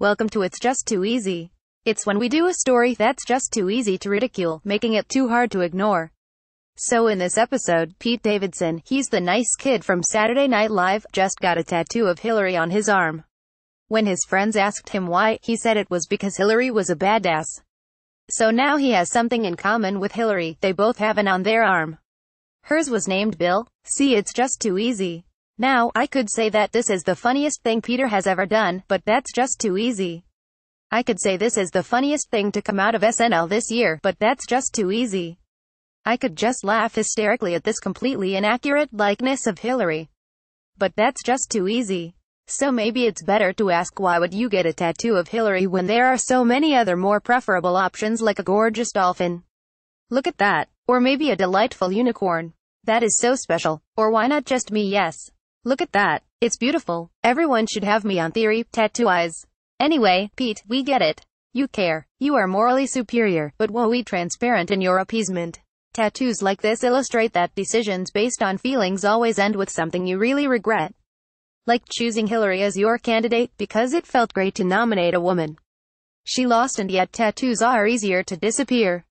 Welcome to It's Just Too Easy. It's when we do a story that's just too easy to ridicule, making it too hard to ignore. So in this episode, Pete Davidson, he's the nice kid from Saturday Night Live, just got a tattoo of Hillary on his arm. When his friends asked him why, he said it was because Hillary was a badass. So now he has something in common with Hillary, they both have an on their arm. Hers was named Bill. See it's just too easy. Now, I could say that this is the funniest thing Peter has ever done, but that's just too easy. I could say this is the funniest thing to come out of SNL this year, but that's just too easy. I could just laugh hysterically at this completely inaccurate likeness of Hillary. But that's just too easy. So maybe it's better to ask why would you get a tattoo of Hillary when there are so many other more preferable options like a gorgeous dolphin. Look at that. Or maybe a delightful unicorn. That is so special. Or why not just me yes. Look at that. It's beautiful. Everyone should have me on theory, tattoo eyes. Anyway, Pete, we get it. You care. You are morally superior, but woe transparent in your appeasement. Tattoos like this illustrate that decisions based on feelings always end with something you really regret. Like choosing Hillary as your candidate because it felt great to nominate a woman. She lost and yet tattoos are easier to disappear.